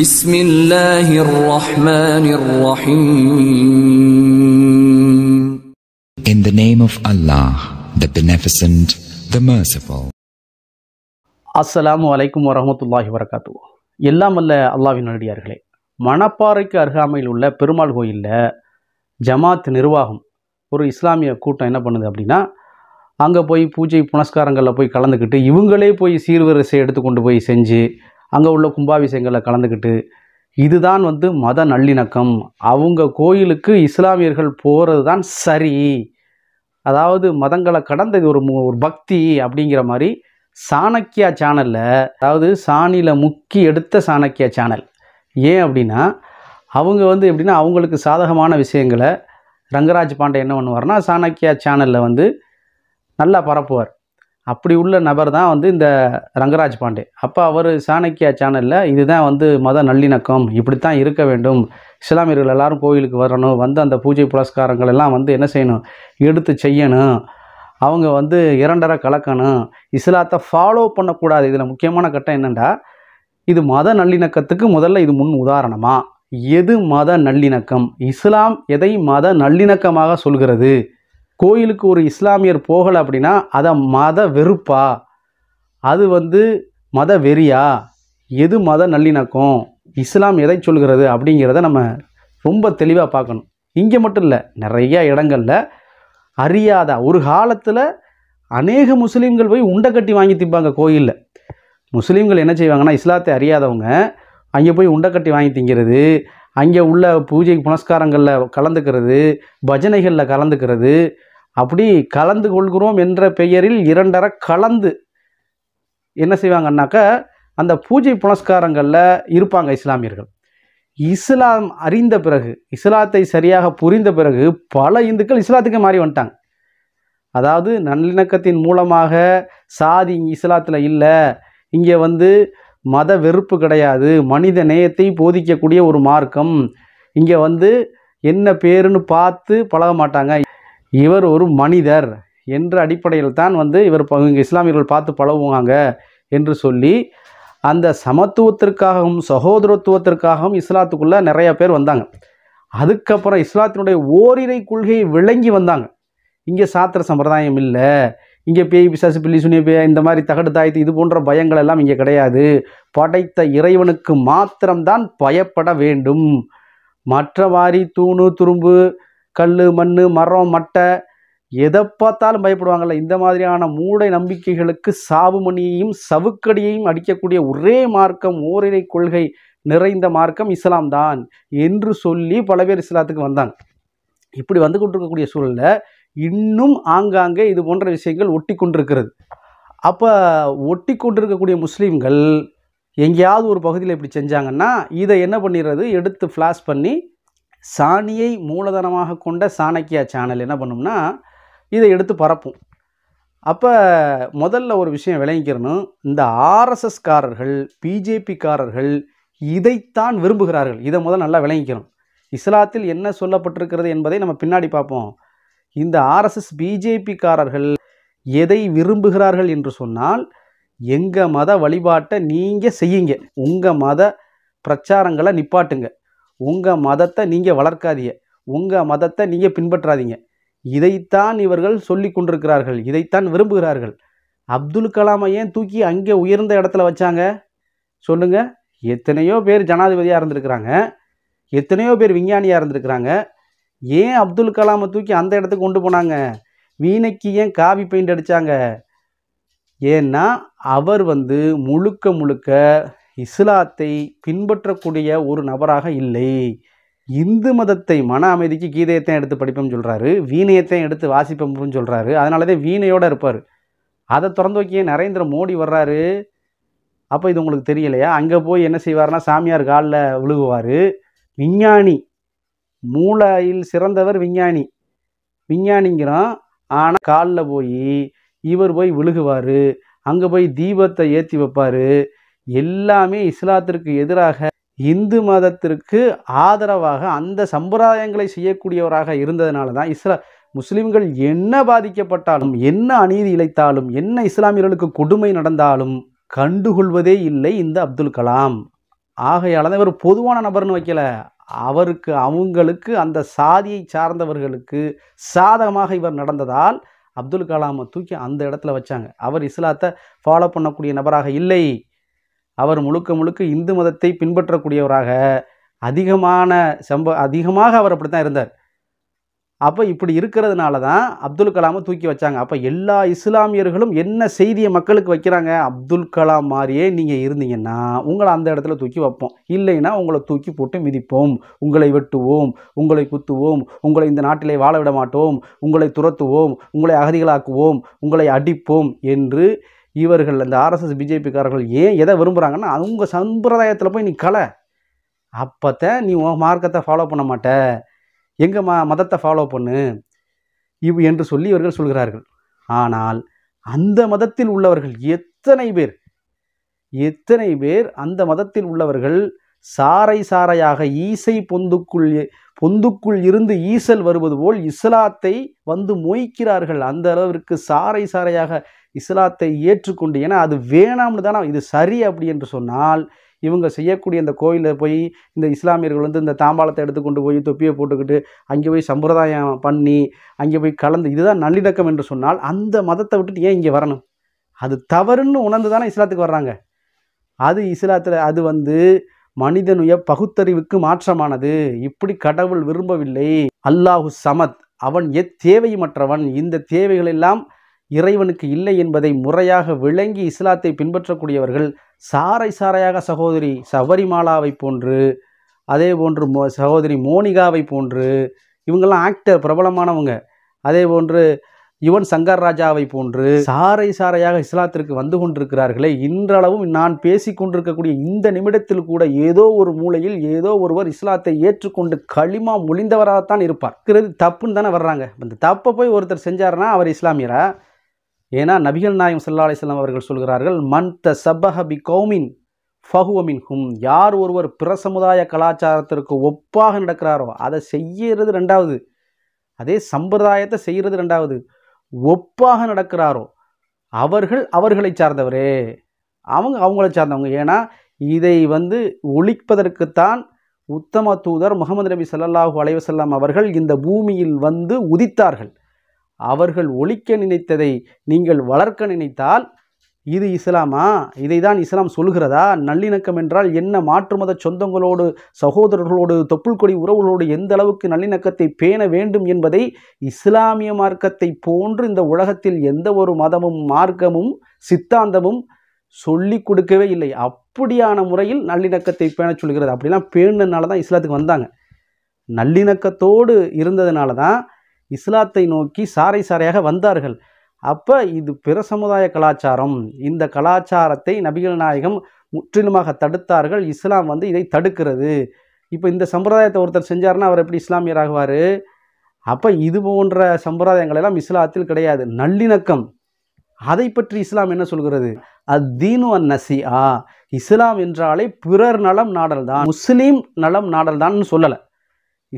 بسم الله الرحمن الرحيم In the name of Allah, the Beneficent, the Merciful. அஸ்ஸலாமு அலைக்கும் வரமத்துல்லாஹி வரகாத்து எல்லாம் அல்ல அல்லாவின் நடிகார்களே மணப்பாறைக்கு அருகாமையில் உள்ள பெருமாள் கோயிலில் ஜமாத் நிர்வாகம் ஒரு இஸ்லாமிய கூட்டம் என்ன பண்ணுது அப்படின்னா அங்கே போய் பூஜை புனஸ்காரங்களில் போய் கலந்துக்கிட்டு இவங்களே போய் சீர்வரிசை எடுத்து கொண்டு போய் செஞ்சு அங்கே உள்ள கும்பாபிஷேகங்களில் கலந்துக்கிட்டு இதுதான் வந்து மத நல்லிணக்கம் அவங்க கோயிலுக்கு இஸ்லாமியர்கள் போகிறது தான் சரி அதாவது மதங்களை கடந்த இது ஒரு ஒரு பக்தி அப்படிங்கிற மாதிரி சாணக்கியா சேனலில் அதாவது சாணியில் முக்கி எடுத்த சாணக்கியா சேனல் ஏன் அப்படின்னா அவங்க வந்து எப்படின்னா அவங்களுக்கு சாதகமான விஷயங்களை ரங்கராஜ் பாண்டே என்ன பண்ணுவார்னா சாணக்கியா சேனலில் வந்து நல்லா பரப்புவார் அப்படி உள்ள நபர் தான் வந்து இந்த ரங்கராஜ் பாண்டே அப்போ அவர் சாணக்கியா சேனலில் இதுதான் வந்து மத நல்லிணக்கம் இப்படி தான் இருக்க வேண்டும் இஸ்லாமியர்கள் எல்லாரும் கோயிலுக்கு வரணும் வந்து அந்த பூஜை புரஸ்காரங்கள் எல்லாம் வந்து என்ன செய்யணும் எடுத்து செய்யணும் அவங்க வந்து இரண்டரை கலக்கணும் இஸ்லாத்தை ஃபாலோ பண்ணக்கூடாது இதில் முக்கியமான கட்டம் என்னென்னா இது மத நல்லிணக்கத்துக்கு முதல்ல இது முன் உதாரணமாக எது மத நல்லிணக்கம் இஸ்லாம் எதை மத நல்லிணக்கமாக சொல்கிறது கோயிலுக்கு ஒரு இஸ்லாமியர் போகலை அப்படின்னா அதை மத வெறுப்பா அது வந்து மத வெறியா எது மத நல்லிணக்கம் இஸ்லாம் எதை சொல்கிறது அப்படிங்கிறத நம்ம ரொம்ப தெளிவாக பார்க்கணும் இங்கே மட்டும் இல்லை நிறைய இடங்களில் அறியாத ஒரு காலத்தில் அநேக முஸ்லீம்கள் போய் உண்டை கட்டி வாங்கி திப்பாங்க கோயிலில் முஸ்லீம்கள் என்ன செய்வாங்கன்னா இஸ்லாத்தை அறியாதவங்க அங்கே போய் உண்டை கட்டி வாங்கி திங்கிறது அங்கே உள்ள பூஜை புனஸ்காரங்களில் கலந்துக்கிறது பஜனைகளில் கலந்துக்கிறது அப்படி கலந்து கொள்கிறோம் என்ற பெயரில் இரண்டரை கலந்து என்ன செய்வாங்கன்னாக்கா அந்த பூஜை புனஸ்காரங்களில் இருப்பாங்க இஸ்லாமியர்கள் இஸ்லாம் அறிந்த பிறகு இஸ்லாத்தை சரியாக புரிந்த பிறகு பல இந்துக்கள் இஸ்லாத்துக்கு மாறி வந்துட்டாங்க அதாவது நல்லிணக்கத்தின் மூலமாக சாதி இஸ்லாத்தில் இல்லை இங்கே வந்து மத வெறுப்பு கிடையாது மனித நேயத்தை போதிக்கக்கூடிய ஒரு மார்க்கம் இங்கே வந்து என்ன பேருன்னு பார்த்து பழக மாட்டாங்க இவர் ஒரு மனிதர் என்ற அடிப்படையில் தான் வந்து இவர் இங்கே இஸ்லாமியர்கள் பார்த்து பழகுவாங்க என்று சொல்லி அந்த சமத்துவத்திற்காகவும் சகோதரத்துவத்திற்காகவும் இஸ்லாத்துக்குள்ளே நிறைய பேர் வந்தாங்க அதுக்கப்புறம் இஸ்லாத்தினுடைய ஓரிரை கொள்கையை விளங்கி வந்தாங்க இங்கே சாத்திர சம்பிரதாயம் இல்லை இங்கே பேய் பிசாசு பில்லி சுனிய பேய் இந்த மாதிரி தகடு தாய்த்து இது போன்ற பயங்கள் எல்லாம் இங்கே கிடையாது படைத்த இறைவனுக்கு மாத்திரம்தான் பயப்பட வேண்டும் மற்ற வாரி தூணு துரும்பு கல் மண் மரம் மட்டை எதை பார்த்தாலும் பயப்படுவாங்கள்ல இந்த மாதிரியான மூட நம்பிக்கைகளுக்கு சாவுமணியையும் சவுக்கடியையும் அடிக்கக்கூடிய ஒரே மார்க்கம் ஓரிரை கொள்கை நிறைந்த மார்க்கம் இஸ்லாம் தான் என்று சொல்லி பல பேர் இஸ்லாத்துக்கு வந்தாங்க இப்படி வந்து கொண்டிருக்கக்கூடிய சூழலில் இன்னும் ஆங்காங்கே இது போன்ற விஷயங்கள் ஒட்டி கொண்டிருக்கிறது அப்போ ஒட்டி கொண்டிருக்கக்கூடிய முஸ்லீம்கள் எங்கேயாவது ஒரு பகுதியில் இப்படி செஞ்சாங்கன்னா இதை என்ன பண்ணிடுறது எடுத்து ஃப்ளாஷ் பண்ணி சாணியை மூலதனமாக கொண்ட சாணக்கியா சேனல் என்ன பண்ணும்னா இதை எடுத்து பரப்பும் அப்போ முதல்ல ஒரு விஷயம் விளங்கிக்கிறணும் இந்த ஆர்எஸ்எஸ்காரர்கள் பிஜேபிக்காரர்கள் இதைத்தான் விரும்புகிறார்கள் இதை முதல் நல்லா விளங்கிக்கணும் இஸ்லாத்தில் என்ன சொல்லப்பட்டிருக்கிறது என்பதை நம்ம பின்னாடி பார்ப்போம் இந்த ஆர்எஸ்எஸ் பிஜேபிக்காரர்கள் எதை விரும்புகிறார்கள் என்று சொன்னால் எங்கள் மத வழிபாட்டை நீங்கள் செய்யுங்க உங்கள் மத பிரச்சாரங்களை நிப்பாட்டுங்க உங்கள் மதத்தை நீங்கள் வளர்க்காதீங்க உங்கள் மதத்தை நீங்கள் பின்பற்றாதீங்க இதைத்தான் இவர்கள் சொல்லி கொண்டிருக்கிறார்கள் இதைத்தான் விரும்புகிறார்கள் அப்துல் கலாமை ஏன் தூக்கி அங்கே உயர்ந்த இடத்துல வச்சாங்க சொல்லுங்கள் எத்தனையோ பேர் ஜனாதிபதியாக இருந்திருக்கிறாங்க எத்தனையோ பேர் விஞ்ஞானியாக இருந்திருக்கிறாங்க ஏன் அப்துல் கலாமை தூக்கி அந்த இடத்துக்கு கொண்டு போனாங்க வீணைக்கு ஏன் காவி பெயிண்ட் அடித்தாங்க ஏன்னா அவர் வந்து முழுக்க முழுக்க இஸ்லாத்தை பின்பற்றக்கூடிய ஒரு நபராக இல்லை இந்து மதத்தை மன அமைதிக்கு கீதையத்தையும் எடுத்து படிப்போம்னு சொல்கிறாரு வீணையத்தையும் எடுத்து வாசிப்போம்னு சொல்கிறாரு அதனால தான் வீணையோடு இருப்பார் அதை திறந்து வைக்க நரேந்திர மோடி வர்றாரு அப்போ இது உங்களுக்கு தெரியலையா அங்கே போய் என்ன செய்வார்னா சாமியார் காலில் விழுகுவார் விஞ்ஞானி மூளையில் சிறந்தவர் விஞ்ஞானி விஞ்ஞானிங்கிறோம் ஆனால் காலில் போய் இவர் போய் விழுகுவார் அங்கே போய் தீபத்தை ஏற்றி வைப்பார் எல்லாமே இஸ்லாத்திற்கு எதிராக இந்து மதத்திற்கு ஆதரவாக அந்த சம்பிரதாயங்களை செய்யக்கூடியவராக இருந்ததுனால தான் இஸ்லா முஸ்லீம்கள் என்ன பாதிக்கப்பட்டாலும் என்ன அநீதி இழைத்தாலும் என்ன இஸ்லாமியர்களுக்கு கொடுமை நடந்தாலும் கண்டுகொள்வதே இல்லை இந்த அப்துல் கலாம் ஆகையால் தான் இவர் பொதுவான நபர்னு வைக்கல அவருக்கு அவங்களுக்கு அந்த சாதியை சார்ந்தவர்களுக்கு சாதகமாக இவர் நடந்ததால் அப்துல் கலாமை தூக்கி அந்த இடத்துல வச்சாங்க அவர் இஸ்லாத்தை ஃபாலோ பண்ணக்கூடிய நபராக இல்லை அவர் முழுக்க முழுக்க இந்து மதத்தை பின்பற்றக்கூடியவராக அதிகமான செம்ப அதிகமாக அவர் அப்படி தான் இருந்தார் அப்போ இப்படி இருக்கிறதுனால தான் அப்துல் கலாமை தூக்கி வச்சாங்க அப்போ எல்லா இஸ்லாமியர்களும் என்ன செய்தியை மக்களுக்கு வைக்கிறாங்க அப்துல் கலாம் மாதிரியே நீங்கள் இருந்தீங்கன்னா உங்களை அந்த இடத்துல தூக்கி வைப்போம் இல்லைன்னா உங்களை தூக்கி போட்டு மிதிப்போம் உங்களை வெட்டுவோம் உங்களை குத்துவோம் உங்களை இந்த நாட்டிலே வாழ விட மாட்டோம் உங்களை துரத்துவோம் உங்களை அகதிகளாக்குவோம் உங்களை அடிப்போம் என்று இவர்கள் இந்த ஆர்எஸ்எஸ் பிஜேபிக்காரர்கள் ஏன் எதை விரும்புகிறாங்கன்னா அவங்க சம்பிரதாயத்தில் போய் நீ கலை அப்போத்த நீ உன் மார்க்கத்தை ஃபாலோ பண்ண மாட்ட எங்கள் ம மதத்தை ஃபாலோ பண்ணு இவ் என்று சொல்லி இவர்கள் சொல்கிறார்கள் ஆனால் அந்த மதத்தில் உள்ளவர்கள் எத்தனை பேர் எத்தனை பேர் அந்த மதத்தில் உள்ளவர்கள் சாரை சாரையாக ஈசை பொந்துக்குள் பொந்துக்குள் இருந்து ஈசல் வருவது போல் இஸ்லாத்தை வந்து மொய்க்கிறார்கள் அந்த அளவிற்கு சாரை சாரையாக இஸ்லாத்தை ஏற்றுக்கொண்டு ஏன்னா அது வேணாம்னு தானே இது சரி அப்படி என்று சொன்னால் இவங்க செய்யக்கூடிய இந்த கோயிலில் போய் இந்த இஸ்லாமியர்கள் வந்து இந்த தாம்பாளத்தை எடுத்துக்கொண்டு போய் தொப்பியை போட்டுக்கிட்டு அங்கே போய் சம்பிரதாயம் பண்ணி அங்கே போய் கலந்து இதுதான் நல்லிணக்கம் என்று சொன்னால் அந்த மதத்தை விட்டுட்டு ஏன் இங்கே வரணும் அது தவறுன்னு உணர்ந்து தானே இஸ்லாத்துக்கு வர்றாங்க அது இஸ்லாத்தில் அது வந்து மனிதனுடைய பகுத்தறிவுக்கு மாற்றமானது இப்படி கடவுள் விரும்பவில்லை அல்லாஹு சமத் அவன் எத் மற்றவன் இந்த தேவைகளெல்லாம் இறைவனுக்கு இல்லை என்பதை முறையாக விளங்கி இஸ்லாத்தை பின்பற்றக்கூடியவர்கள் சாறை சாரையாக சகோதரி சபரிமாலாவை போன்று அதே போன்று மோ சகோதரி மோனிகாவை போன்று இவங்கெல்லாம் ஆக்டர் பிரபலமானவங்க அதே போன்று யுவன் சங்கர் ராஜாவை போன்று சாறை சாரையாக இஸ்லாத்திற்கு வந்து கொண்டிருக்கிறார்களே இன்றளவும் நான் பேசி கொண்டிருக்கக்கூடிய இந்த நிமிடத்தில் கூட ஏதோ ஒரு மூலையில் ஏதோ ஒருவர் இஸ்லாத்தை ஏற்றுக்கொண்டு களிமா மொழிந்தவராகத்தான் இருப்பார் தப்புன்னு தானே வர்றாங்க அந்த தப்பை போய் ஒருத்தர் செஞ்சாருன்னா அவர் இஸ்லாமியரா ஏன்னா நபிகள் நாயம் சல்லா அலிஸ்லாம் அவர்கள் சொல்கிறார்கள் மன் த சபஹபி கௌமின் ஃபஹுவமின் ஹும் யார் ஒருவர் பிற சமுதாய கலாச்சாரத்திற்கு ஒப்பாக நடக்கிறாரோ அதை செய்யறது ரெண்டாவது அதே சம்பிரதாயத்தை செய்கிறது ரெண்டாவது ஒப்பாக நடக்கிறாரோ அவர்கள் அவர்களை சார்ந்தவரே அவங்க அவங்கள சார்ந்தவங்க ஏன்னா இதை வந்து ஒழிப்பதற்குத்தான் உத்தம தூதர் முகமது நபி சல்லாஹூ அலைவசல்லாம் அவர்கள் இந்த பூமியில் வந்து உதித்தார்கள் அவர்கள் ஒழிக்க நினைத்ததை நீங்கள் வளர்க்க நினைத்தால் இது இஸ்லாமா இதை தான் இஸ்லாம் சொல்கிறதா நல்லிணக்கம் என்றால் என்ன மாற்று மத சொந்தங்களோடு சகோதரர்களோடு தொப்புள் கொடி உறவுகளோடு எந்த அளவுக்கு நல்லிணக்கத்தை பேண வேண்டும் என்பதை இஸ்லாமிய மார்க்கத்தை போன்று இந்த உலகத்தில் எந்த ஒரு மதமும் மார்க்கமும் சித்தாந்தமும் சொல்லி கொடுக்கவே இல்லை அப்படியான முறையில் நல்லிணக்கத்தை பேண சொல்கிறது அப்படிலாம் பேணுனால தான் இஸ்லாத்துக்கு வந்தாங்க நல்லிணக்கத்தோடு இருந்ததுனால தான் இஸ்லாத்தை நோக்கி சாறை சாறையாக வந்தார்கள் அப்போ இது பிற சமுதாய கலாச்சாரம் இந்த கலாச்சாரத்தை நபிகள் நாயகம் முற்றிலுமாக தடுத்தார்கள் இஸ்லாம் வந்து இதை தடுக்கிறது இப்போ இந்த சம்பிரதாயத்தை ஒருத்தர் செஞ்சார்னா அவர் எப்படி இஸ்லாமியர் ஆகுவார் அப்போ இது போன்ற சம்பிரதாயங்கள் எல்லாம் இஸ்லாத்தில் கிடையாது நல்லிணக்கம் அதை பற்றி இஸ்லாம் என்ன சொல்கிறது அத்தீனு அன் ஆ இஸ்லாம் என்றாலே பிறர் நலம் நாடல் தான் முஸ்லீம் நலம் நாடல் தான் சொல்லலை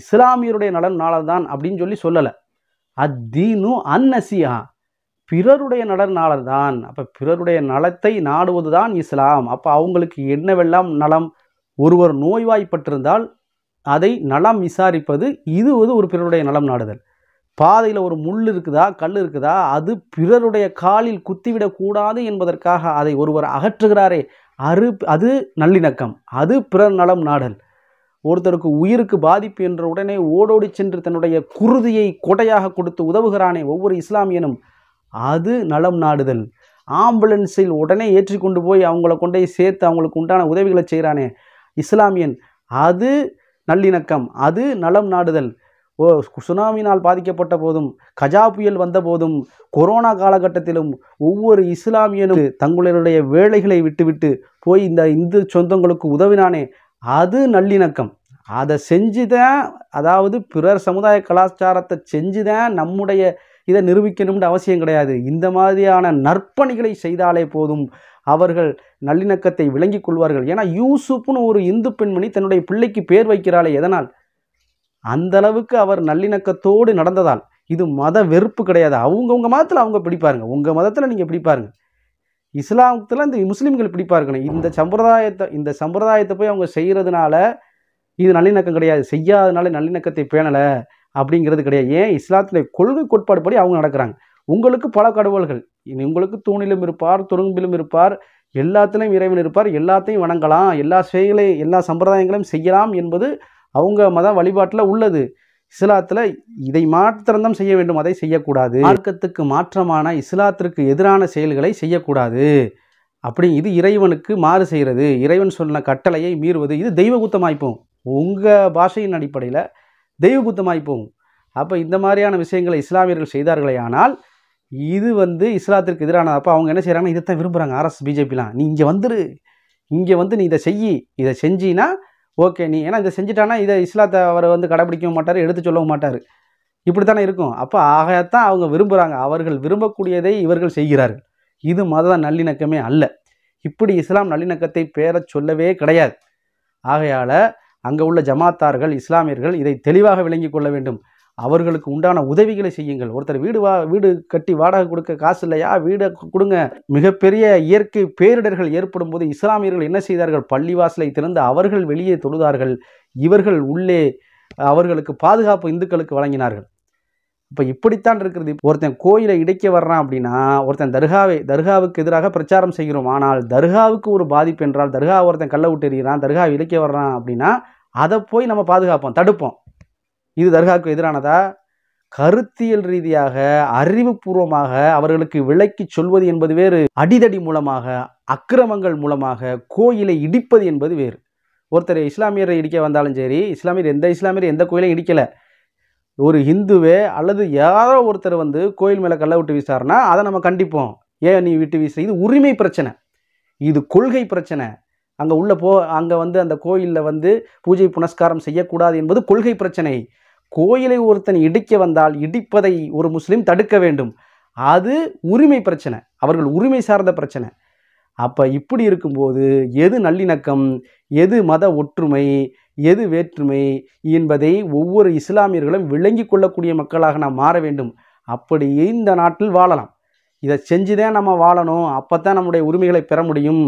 இஸ்லாமியருடைய நலம் நாடல் தான் அப்படின்னு சொல்லி சொல்லலை அத்தீனு அந்நசியா பிறருடைய நலன் தான் அப்போ பிறருடைய நலத்தை நாடுவது தான் இஸ்லாம் அப்போ அவங்களுக்கு என்னவெல்லாம் நலம் ஒருவர் நோய்வாய்ப்பட்டிருந்தால் அதை நலம் விசாரிப்பது இது வந்து ஒரு பிறருடைய நலம் நாடுதல் பாதையில் ஒரு முள் இருக்குதா கல் இருக்குதா அது பிறருடைய காலில் குத்திவிடக்கூடாது என்பதற்காக அதை ஒருவர் அகற்றுகிறாரே அரு அது நல்லிணக்கம் அது பிறர் நலம் நாடல் ஒருத்தருக்கு உயிருக்கு பாதிப்பு என்ற உடனே ஓடோடி சென்று தன்னுடைய குருதியை கொடையாக கொடுத்து உதவுகிறானே ஒவ்வொரு இஸ்லாமியனும் அது நலம் நாடுதல் ஆம்புலன்ஸில் உடனே ஏற்றி கொண்டு போய் அவங்கள கொண்டே சேர்த்து அவங்களுக்கு உண்டான உதவிகளை செய்கிறானே இஸ்லாமியன் அது நல்லிணக்கம் அது நலம் நாடுதல் ஓ சுனாமினால் பாதிக்கப்பட்ட போதும் கஜா புயல் வந்த போதும் கொரோனா காலகட்டத்திலும் ஒவ்வொரு இஸ்லாமியனும் தங்களுடைய வேலைகளை விட்டுவிட்டு போய் இந்த இந்து சொந்தங்களுக்கு உதவினானே அது நல்லிணக்கம் அதை செஞ்சு தான் அதாவது பிறர் சமுதாய கலாச்சாரத்தை செஞ்சு தான் நம்முடைய இதை நிரூபிக்கணும்னு அவசியம் கிடையாது இந்த மாதிரியான நற்பணிகளை செய்தாலே போதும் அவர்கள் நல்லிணக்கத்தை விளங்கிக் கொள்வார்கள் ஏன்னா யூசுப்னு ஒரு இந்து பெண்மணி தன்னுடைய பிள்ளைக்கு பேர் வைக்கிறாளே எதனால் அந்த அளவுக்கு அவர் நல்லிணக்கத்தோடு நடந்ததால் இது மத வெறுப்பு கிடையாது அவங்கவுங்க மதத்தில் அவங்க பிடிப்பாருங்க உங்கள் மதத்தில் நீங்கள் பிடிப்பாருங்க இஸ்லாமத்தில் இந்த முஸ்லீம்கள் பிடிப்பார்கள் இந்த சம்பிரதாயத்தை இந்த சம்பிரதாயத்தை போய் அவங்க செய்கிறதுனால இது நல்லிணக்கம் கிடையாது செய்யாதனால நல்லிணக்கத்தை பேணலை அப்படிங்கிறது கிடையாது ஏன் இஸ்லாத்தில் கொள்கை கோட்பாடு படி அவங்க நடக்கிறாங்க உங்களுக்கு பல கடவுள்கள் இனி உங்களுக்கு தூணிலும் இருப்பார் துரும்பிலும் இருப்பார் எல்லாத்திலையும் இறைவன் இருப்பார் எல்லாத்தையும் வணங்கலாம் எல்லா செயலையும் எல்லா சம்பிரதாயங்களையும் செய்யலாம் என்பது அவங்க மத வழிபாட்டில் உள்ளது இஸ்லாத்தில் இதை மாத்திரம்தான் செய்ய வேண்டும் அதை செய்யக்கூடாது மார்க்கத்துக்கு மாற்றமான இஸ்லாத்திற்கு எதிரான செயல்களை செய்யக்கூடாது அப்படி இது இறைவனுக்கு மாறு செய்கிறது இறைவன் சொன்ன கட்டளையை மீறுவது இது தெய்வகூத்தமாய்ப்போம் உங்கள் பாஷையின் அடிப்படையில் தெய்வகூத்தமாய்ப்போம் அப்போ இந்த மாதிரியான விஷயங்களை இஸ்லாமியர்கள் செய்தார்களே ஆனால் இது வந்து இஸ்லாத்திற்கு எதிரான அப்போ அவங்க என்ன செய்கிறாங்கன்னா இதைத்தான் விரும்புகிறாங்க ஆர்எஸ் பிஜேபிலாம் நீ இங்கே வந்துரு இங்கே வந்து நீ இதை செய்யி இதை செஞ்சின்னா ஓகே நீ ஏன்னா இதை செஞ்சுட்டானா இதை இஸ்லாத்தை அவர் வந்து கடைபிடிக்க மாட்டார் எடுத்து சொல்லவும் மாட்டார் இப்படி தானே இருக்கும் அப்போ ஆகத்தான் அவங்க விரும்புகிறாங்க அவர்கள் விரும்பக்கூடியதை இவர்கள் செய்கிறார்கள் இது மத நல்லிணக்கமே அல்ல இப்படி இஸ்லாம் நல்லிணக்கத்தை பேர சொல்லவே கிடையாது ஆகையால் அங்கே உள்ள ஜமாத்தார்கள் இஸ்லாமியர்கள் இதை தெளிவாக விளங்கி கொள்ள வேண்டும் அவர்களுக்கு உண்டான உதவிகளை செய்யுங்கள் ஒருத்தர் வீடு வா வீடு கட்டி வாடகை கொடுக்க காசு இல்லையா வீடை கொடுங்க மிகப்பெரிய இயற்கை பேரிடர்கள் ஏற்படும் போது இஸ்லாமியர்கள் என்ன செய்தார்கள் பள்ளிவாசலை திறந்து அவர்கள் வெளியே தொழுதார்கள் இவர்கள் உள்ளே அவர்களுக்கு பாதுகாப்பு இந்துக்களுக்கு வழங்கினார்கள் இப்போ இப்படித்தான் இருக்கிறது ஒருத்தன் கோயிலை இடைக்க வர்றான் அப்படின்னா ஒருத்தன் தர்காவை தர்காவுக்கு எதிராக பிரச்சாரம் செய்கிறோம் ஆனால் தர்காவுக்கு ஒரு பாதிப்பு என்றால் தர்கா ஒருத்தன் கள்ள விட்டு எறிகிறான் தர்கா இடைக்க வர்றான் அப்படின்னா அதை போய் நம்ம பாதுகாப்போம் தடுப்போம் இது தர்காவுக்கு எதிரானதா கருத்தியல் ரீதியாக அறிவுபூர்வமாக அவர்களுக்கு விளக்கி சொல்வது என்பது வேறு அடிதடி மூலமாக அக்கிரமங்கள் மூலமாக கோயிலை இடிப்பது என்பது வேறு ஒருத்தர் இஸ்லாமியரை இடிக்க வந்தாலும் சரி இஸ்லாமியர் எந்த இஸ்லாமியர் எந்த கோயிலையும் இடிக்கலை ஒரு ஹிந்துவே அல்லது யாரோ ஒருத்தர் வந்து கோயில் மேலே கல்ல விட்டு வீசாருன்னா அதை நம்ம கண்டிப்போம் ஏன் நீ விட்டு வீச இது உரிமை பிரச்சனை இது கொள்கை பிரச்சனை அங்கே உள்ள போ அங்கே வந்து அந்த கோயிலில் வந்து பூஜை புனஸ்காரம் செய்யக்கூடாது என்பது கொள்கை பிரச்சனை கோயிலை ஒருத்தன் இடிக்க வந்தால் இடிப்பதை ஒரு முஸ்லீம் தடுக்க வேண்டும் அது உரிமை பிரச்சனை அவர்கள் உரிமை சார்ந்த பிரச்சனை அப்போ இப்படி இருக்கும்போது எது நல்லிணக்கம் எது மத ஒற்றுமை எது வேற்றுமை என்பதை ஒவ்வொரு இஸ்லாமியர்களும் விளங்கி கொள்ளக்கூடிய மக்களாக நாம் மாற வேண்டும் அப்படி இந்த நாட்டில் வாழலாம் இதை செஞ்சு தான் நம்ம வாழணும் அப்போ தான் நம்முடைய உரிமைகளை பெற முடியும்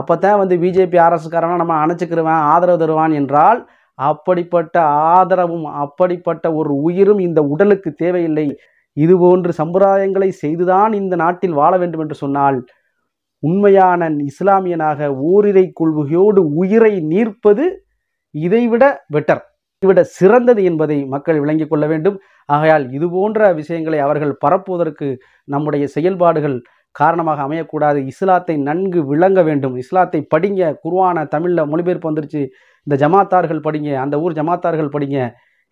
அப்போ தான் வந்து பிஜேபி அரசுக்காரனா நம்ம அணைச்சிக்கிருவேன் ஆதரவு தருவான் என்றால் அப்படிப்பட்ட ஆதரவும் அப்படிப்பட்ட ஒரு உயிரும் இந்த உடலுக்கு தேவையில்லை இதுபோன்று சம்பிரதாயங்களை செய்துதான் இந்த நாட்டில் வாழ வேண்டும் என்று சொன்னால் உண்மையான இஸ்லாமியனாக ஓரிரை கொள்கையோடு உயிரை நீர்ப்பது இதைவிட பெட்டர் இதைவிட சிறந்தது என்பதை மக்கள் விளங்கிக் கொள்ள வேண்டும் ஆகையால் இது போன்ற விஷயங்களை அவர்கள் பரப்புவதற்கு நம்முடைய செயல்பாடுகள் காரணமாக அமையக்கூடாது இஸ்லாத்தை நன்கு விளங்க வேண்டும் இஸ்லாத்தை படிங்க குருவான தமிழில் மொழிபெயர்ப்பு வந்துருச்சு இந்த ஜமாத்தார்கள் படிங்க அந்த ஊர் ஜமாத்தார்கள் படிங்க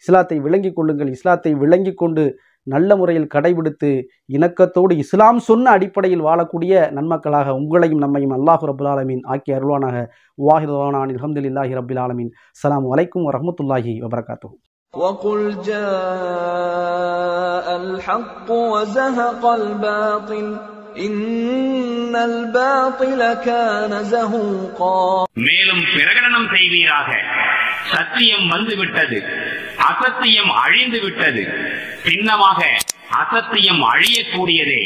இஸ்லாத்தை விளங்கி கொள்ளுங்கள் இஸ்லாத்தை விளங்கி கொண்டு நல்ல முறையில் கடைபிடித்து இணக்கத்தோடு இஸ்லாம் சொன்ன அடிப்படையில் வாழக்கூடிய நன்மக்களாக உங்களையும் நம்மையும் அல்லாஹு ரபுல் ஆலமீன் ஆக்கிய அருளானாக அஹமது இல்லாஹி ரபுல் ஆலமீன் சலாம் வலைக்கும் வரமத்துல்லாஹி வபரகாத்து وقل جاء الحق وزهق الباطل மேலும் பிரகடனம் செய்வீராக சத்தியம் வந்துவிட்டது அசத்தியம் அழிந்து விட்டது பின்னமாக அசத்தியம் அழியக்கூடியதே